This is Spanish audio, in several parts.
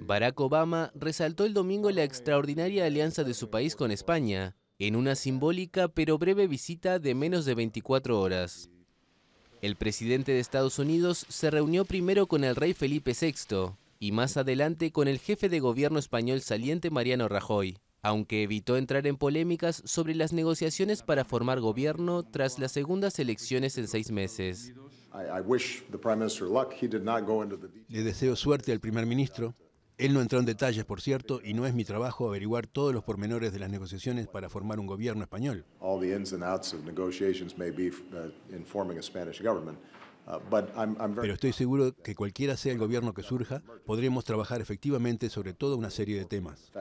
Barack Obama resaltó el domingo la extraordinaria alianza de su país con España en una simbólica pero breve visita de menos de 24 horas. El presidente de Estados Unidos se reunió primero con el rey Felipe VI y más adelante con el jefe de gobierno español saliente Mariano Rajoy aunque evitó entrar en polémicas sobre las negociaciones para formar gobierno tras las segundas elecciones en seis meses. Le deseo suerte al primer ministro. Él no entró en detalles, por cierto, y no es mi trabajo averiguar todos los pormenores de las negociaciones para formar un gobierno español. Uh, pero estoy seguro que cualquiera sea el gobierno que surja, podremos trabajar efectivamente sobre toda una serie de temas.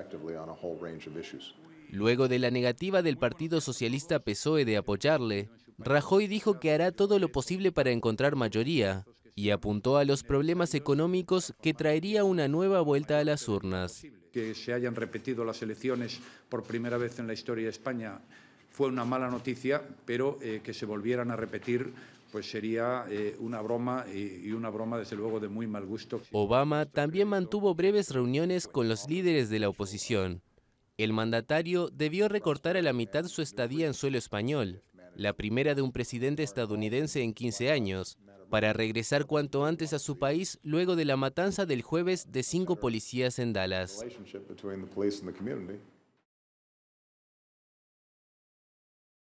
Luego de la negativa del Partido Socialista PSOE de apoyarle, Rajoy dijo que hará todo lo posible para encontrar mayoría y apuntó a los problemas económicos que traería una nueva vuelta a las urnas. Que se hayan repetido las elecciones por primera vez en la historia de España fue una mala noticia, pero eh, que se volvieran a repetir pues sería eh, una broma y, y una broma desde luego de muy mal gusto. Obama también mantuvo breves reuniones con los líderes de la oposición. El mandatario debió recortar a la mitad su estadía en suelo español, la primera de un presidente estadounidense en 15 años, para regresar cuanto antes a su país luego de la matanza del jueves de cinco policías en Dallas.